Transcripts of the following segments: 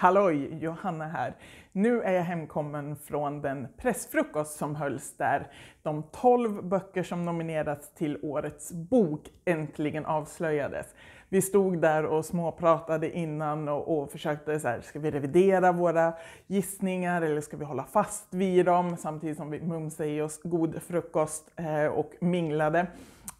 Halloj, Johanna här. Nu är jag hemkommen från den pressfrukost som hölls där de 12 böcker som nominerats till årets bok äntligen avslöjades. Vi stod där och småpratade innan och, och försökte så här, ska vi revidera våra gissningar eller ska vi hålla fast vid dem? Samtidigt som vi mumsade i oss god frukost eh, och minglade.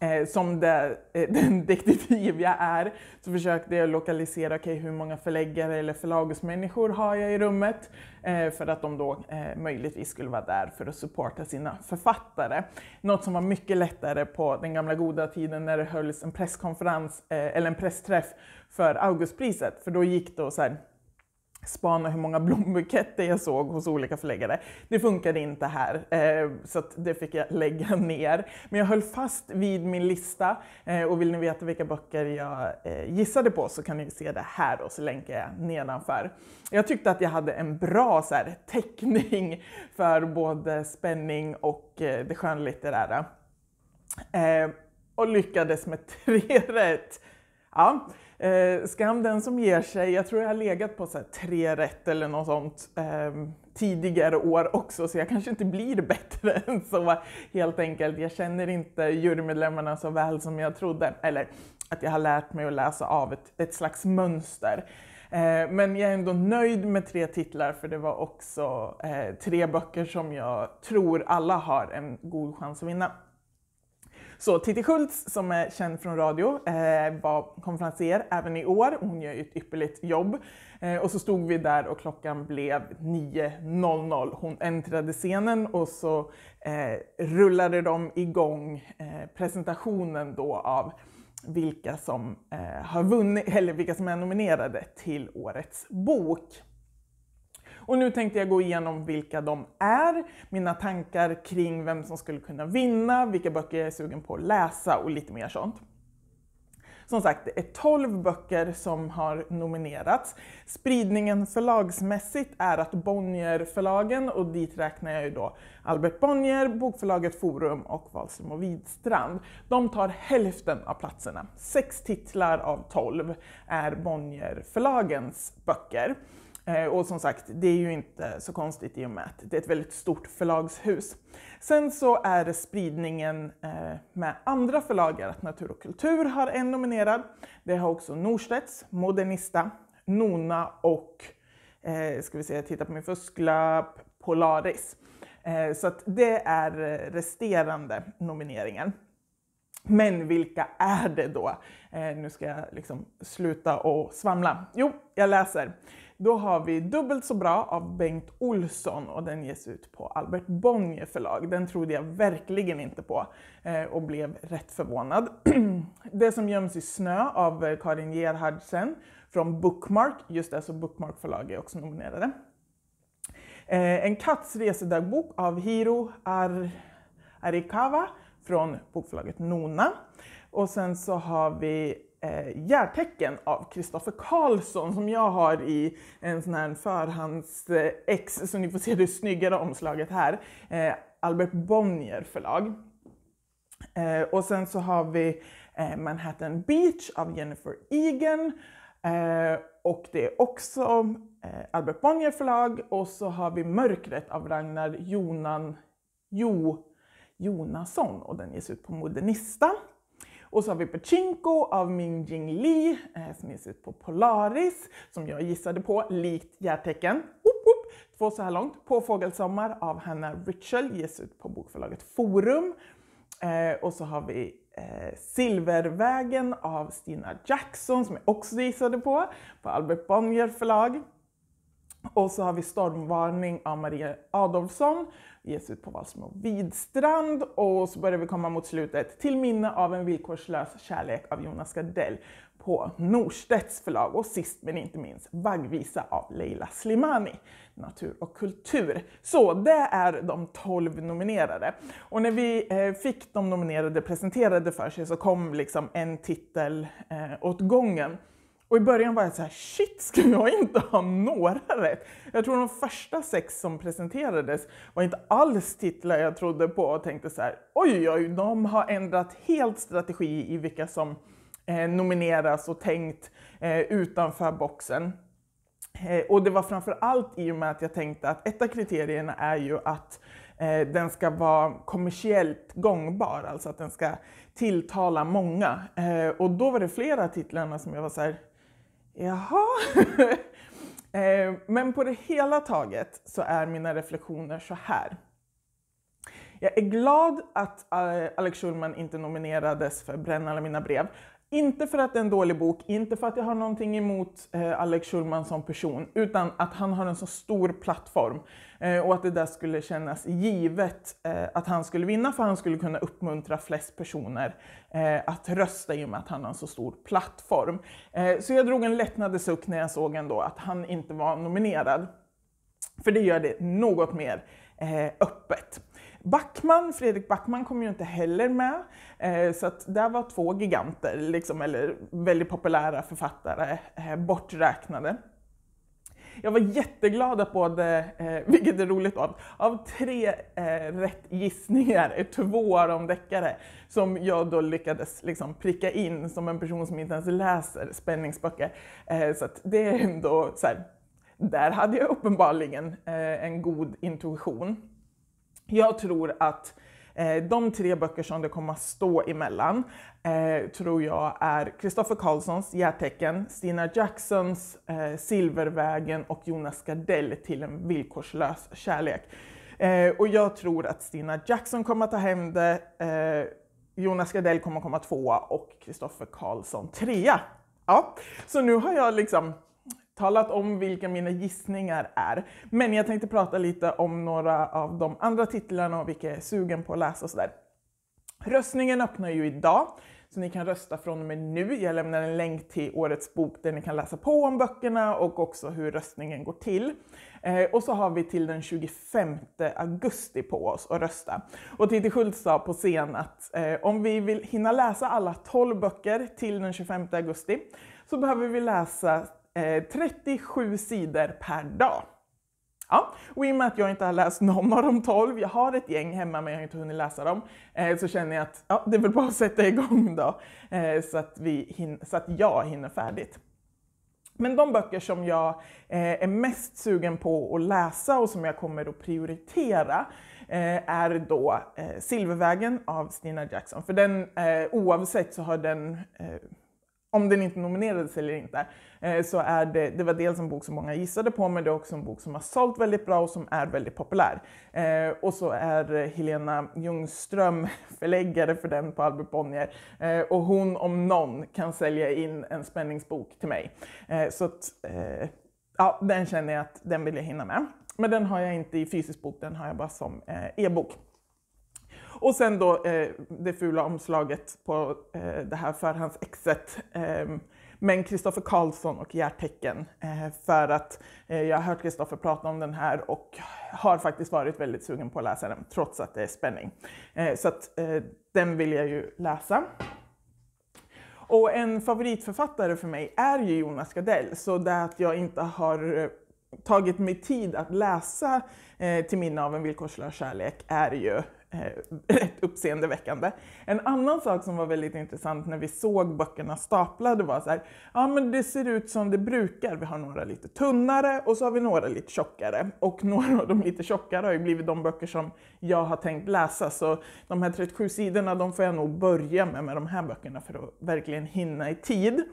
Eh, som det, eh, den detektiv jag är så försökte jag lokalisera okay, hur många förläggare eller förlagsmänniskor har jag i rummet eh, för att de då eh, möjligtvis skulle vara där för att supporta sina författare. Något som var mycket lättare på den gamla goda tiden när det hölls en presskonferens eh, eller en pressträff för Augustpriset för då gick det så här spana hur många blombuketter jag såg hos olika förläggare. Det funkade inte här, eh, så det fick jag lägga ner. Men jag höll fast vid min lista eh, och vill ni veta vilka böcker jag eh, gissade på så kan ni se det här och så länkar jag nedanför. Jag tyckte att jag hade en bra så här, täckning för både spänning och det skönlitterära. Och lyckades med tre rätt. Ja. Eh, skam den som ger sig. Jag tror jag har legat på så tre rätt eller något sånt eh, tidigare år också, så jag kanske inte blir bättre än så helt enkelt. Jag känner inte jurymedlemmarna så väl som jag trodde, eller att jag har lärt mig att läsa av ett, ett slags mönster. Eh, men jag är ändå nöjd med tre titlar för det var också eh, tre böcker som jag tror alla har en god chans att vinna. Så Titti Schultz, som är känd från radio, eh, var konferenser även i år. Hon gör ju ett ypperligt jobb. Eh, och så stod vi där och klockan blev 9.00. Hon äntrade scenen och så eh, rullade de igång presentationen då av vilka som, har vunnit, eller vilka som är nominerade till Årets bok. Och nu tänkte jag gå igenom vilka de är, mina tankar kring vem som skulle kunna vinna, vilka böcker jag är sugen på att läsa och lite mer sånt. Som sagt, det är 12 böcker som har nominerats. Spridningen förlagsmässigt är att Bonnierförlagen, och dit räknar jag ju då Albert Bonnier, Bokförlaget Forum och Wahlström och Widstrand. De tar hälften av platserna. Sex titlar av 12 är Bonnierförlagens böcker. Eh, och som sagt, det är ju inte så konstigt i och med att det är ett väldigt stort förlagshus. Sen så är det spridningen eh, med andra förlag, att Natur och kultur har en nominerad. Det har också Norstedts, Modernista, Nona och, eh, ska vi se, jag tittar på min fusklapp, Polaris. Så att det är resterande nomineringar. Men vilka är det då? nu ska jag liksom sluta och svamla. Jo, jag läser. Då har vi Dubbelt så bra av Bengt Olsson och den ges ut på Albert Bonnier förlag. Den trodde jag verkligen inte på eh, och blev rätt förvånad. det som göms i snö av eh, Karin Gerhardsen från Bookmark, just det, så Bookmark förlag är också nominerade. Eh, en katts resedagbok av Hiro Ar Arikawa från bokförlaget Nona. Och sen så har vi eh, järtecken av Kristoffer Karlsson som jag har i en sån här förhands-ex, eh, så ni får se det snyggare omslaget här. Eh, Albert Bonnier förlag. Eh, och sen så har vi eh, Manhattan Beach av Jennifer Egan. Eh, och det är också eh, Albert Bonnier förlag. Och så har vi Mörkret av Ragnar Jonan, jo, Jonasson och den ges ut på Modernista. Och så har vi Pachinko av Ming Jing Li eh, som ges ut på Polaris, som jag gissade på, likt Hjärtecken. Två så här långt. Påfågelsommar av Hanna Ritchell ges ut på bokförlaget Forum. Eh, och så har vi eh, Silvervägen av Stina Jackson som jag också gissade på, på Albert Bonnier förlag. Och så har vi Stormvarning av Maria Adolfsson ges ut på Valsmo Vidstrand. Och så börjar vi komma mot slutet, Till minne av en villkorslös kärlek av Jonas Gardell på Norstedts förlag och sist men inte minst Vaggvisa av Leila Slimani, Natur och kultur. Så det är de 12 nominerade. Och när vi eh, fick de nominerade presenterade för sig så kom liksom en titel eh, åt gången. Och i början var jag så här, shit, ska jag inte ha några rätt? Jag tror de första sex som presenterades var inte alls titlar jag trodde på och tänkte så här, oj, oj, de har ändrat helt strategi i vilka som eh, nomineras och tänkt eh, utanför boxen. Eh, och det var framför allt i och med att jag tänkte att ett av kriterierna är ju att eh, den ska vara kommersiellt gångbar, alltså att den ska tilltala många. Eh, och då var det flera titlarna som jag var så här, Jaha. Eh, men på det hela taget så är mina reflektioner så här. Jag är glad att eh, Alex Schulman inte nominerades för Bränn alla mina brev. Inte för att det är en dålig bok, inte för att jag har någonting emot eh, Alex Schulman som person, utan att han har en så stor plattform eh, och att det där skulle kännas givet eh, att han skulle vinna för han skulle kunna uppmuntra flest personer eh, att rösta i och med att han har en så stor plattform. Eh, så jag drog en lättnadens suck när jag såg ändå att han inte var nominerad. För det gör det något mer eh, öppet. Backman, Fredrik Backman kom ju inte heller med. Eh, så att där var två giganter, liksom, eller väldigt populära författare, eh, borträknade. Jag var jätteglad att både, eh, vilket är roligt, av, av tre rätt gissningar är två deckare som jag då lyckades liksom pricka in som en person som inte ens läser spänningsböcker. så att det är ändå så här, där hade jag uppenbarligen en god intuition. Jag tror att eh, de tre böcker som det kommer att stå emellan eh, tror jag är Kristoffer Karlssons Järtecken, Stina Jacksons eh, Silvervägen och Jonas Gardell till en villkorslös kärlek. Eh, och jag tror att Stina Jackson kommer att ta hem det, eh, Jonas Gardell kommer att komma tvåa och Kristoffer Karlsson trea. Ja, så nu har jag liksom talat om vilka mina gissningar är. Men jag tänkte prata lite om några av de andra titlarna och vilka jag är sugen på att läsa och sådär. Röstningen öppnar ju idag, så ni kan rösta från och med nu. Jag lämnar en länk till årets bok där ni kan läsa på om böckerna och också hur röstningen går till. Eh, och så har vi till den 25 augusti på oss att rösta. Och Titti Schultz sa på scen att eh, om vi vill hinna läsa alla 12 böcker till den 25 augusti så behöver vi läsa 37 eh, sidor per dag. Ja, och i och med att jag inte har läst någon av de 12, jag har ett gäng hemma men jag har inte hunnit läsa dem, eh, så känner jag att ja, det är väl bara att sätta igång då, eh, så, att vi så att jag hinner färdigt. Men de böcker som jag är mest sugen på att läsa och som jag kommer att prioritera är då Silvervägen av Stina Jackson. För den, oavsett så har den om den inte nominerades eller inte, eh, så är det, det var dels en bok som många gissade på, men det är också en bok som har sålt väldigt bra och som är väldigt populär. Eh, och så är Helena Ljungström förläggare för den på Albert Bonnier eh, och hon om någon kan sälja in en spänningsbok till mig. Så att, ja, den känner jag att den vill jag hinna med. Men den har jag inte i fysisk bok, den har jag bara som e-bok. Och sen då eh, det fula omslaget på eh, det här förhandsexet eh, men Kristoffer Karlsson och hjärtecken. Eh, för att eh, jag har hört Kristoffer prata om den här och har faktiskt varit väldigt sugen på att läsa den trots att det är spänning. Eh, så att den vill jag ju läsa. Och en favoritförfattare för mig är ju Jonas Gardell, så det att jag inte har tagit mig tid att läsa eh, Till minne av en villkorslös kärlek är ju rätt eh, uppseendeväckande. En annan sak som var väldigt intressant när vi såg böckerna staplade var så här, ja men det ser ut som det brukar. Vi har några lite tunnare och så har vi några lite tjockare. Och några av de lite tjockare har ju blivit de böcker som jag har tänkt läsa. Så de här 37 sidorna, de får jag nog börja med, med de här böckerna för att verkligen hinna i tid.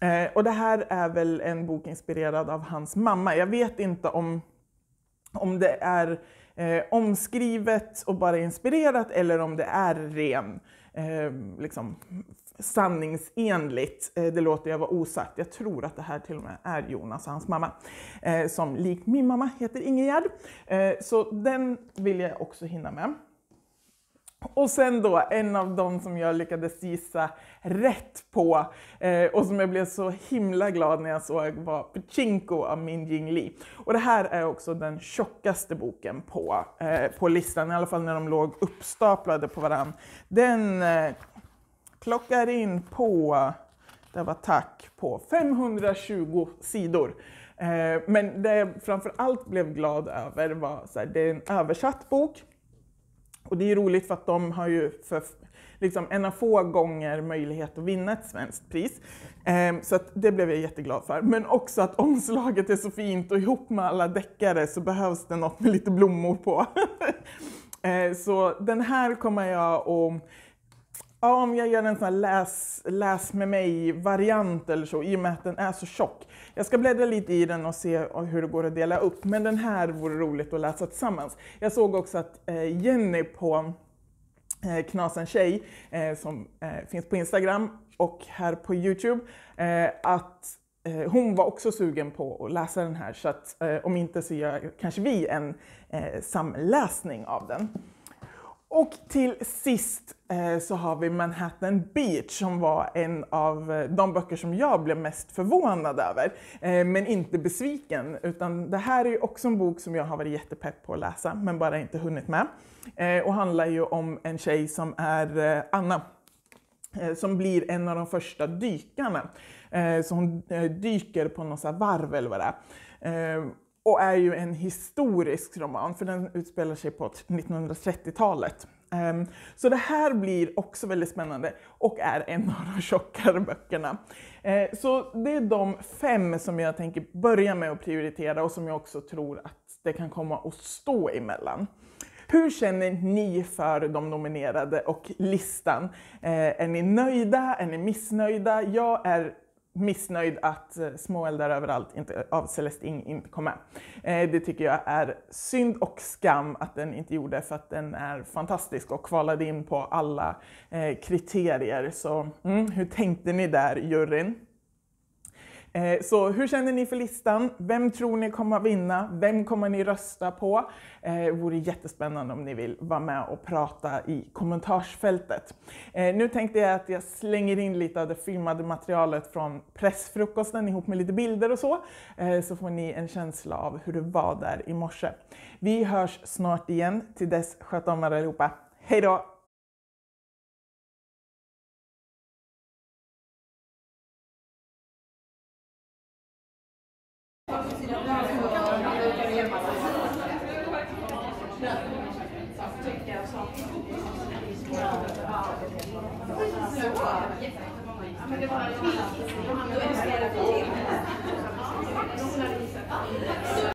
Eh, och det här är väl en bok inspirerad av hans mamma. Jag vet inte om om det är eh, omskrivet och bara inspirerat eller om det är ren, eh, liksom, sanningsenligt. Eh, det låter jag vara osagt. Jag tror att det här till och med är Jonas och hans mamma, eh, som likt min mamma heter Ingegärd. Eh, så den vill jag också hinna med. Och sen då en av dem som jag lyckades gissa rätt på eh, och som jag blev så himla glad när jag såg var Pachinko av Min Jing Li. Och det här är också den tjockaste boken på, eh, på listan, i alla fall när de låg uppstaplade på varann. Den eh, klockar in på, det var tack, på 520 sidor. Eh, men det jag framför allt blev glad över var att det är en översatt bok och det är ju roligt för att de har ju för, liksom, en av få gånger möjlighet att vinna ett svenskt pris. Eh, så det blev jag jätteglad för. Men också att omslaget är så fint och ihop med alla deckare så behövs det något med lite blommor på. eh, så den här kommer jag att Ja, om jag gör en sån här läs, läs med mig-variant eller så, i och med att den är så tjock, jag ska bläddra lite i den och se hur det går att dela upp, men den här vore roligt att läsa tillsammans. Jag såg också att eh, Jenny på eh, Knasen Tjej, eh, som finns på Instagram och här på Youtube, att hon var också sugen på att läsa den här, så att, om inte så gör kanske vi en samläsning av den. Och till sist eh, så har vi Manhattan Beach som var en av eh, de böcker som jag blev mest förvånad över, eh, men inte besviken. Utan det här är också en bok som jag har varit jättepepp på att läsa, men bara inte hunnit med. och handlar ju om en tjej som är Anna, som blir en av de första dykarna. Så hon dyker på något varv eller vad det är och är ju en historisk roman, för den utspelar sig på 1930-talet. Ehm, så det här blir också väldigt spännande och är en av de tjockare böckerna. Ehm, så det är de fem som jag tänker börja med att prioritera och som jag också tror att det kan komma att stå emellan. Hur känner ni för de nominerade och listan? Ehm, är ni nöjda? Är ni missnöjda? Jag är missnöjd att eh, småeldar överallt inte, av Celeste Ing inte kom med. Eh, det tycker jag är synd och skam att den inte gjorde för att den är fantastisk och kvalade in på alla eh, kriterier. Så mm, hur tänkte ni där juryn? Eh, så hur känner ni för listan? Vem tror ni kommer vinna? Vem kommer ni rösta på? Det eh, vore jättespännande om ni vill vara med och prata i kommentarsfältet. Eh, nu tänkte jag att jag slänger in lite av det filmade materialet från pressfrukosten ihop med lite bilder och så, så får ni en känsla av hur det var där i morse. Vi hörs snart igen. Till dess, sköt om er allihopa. Hejdå! Det var en tvivl. Då önskar jag det till.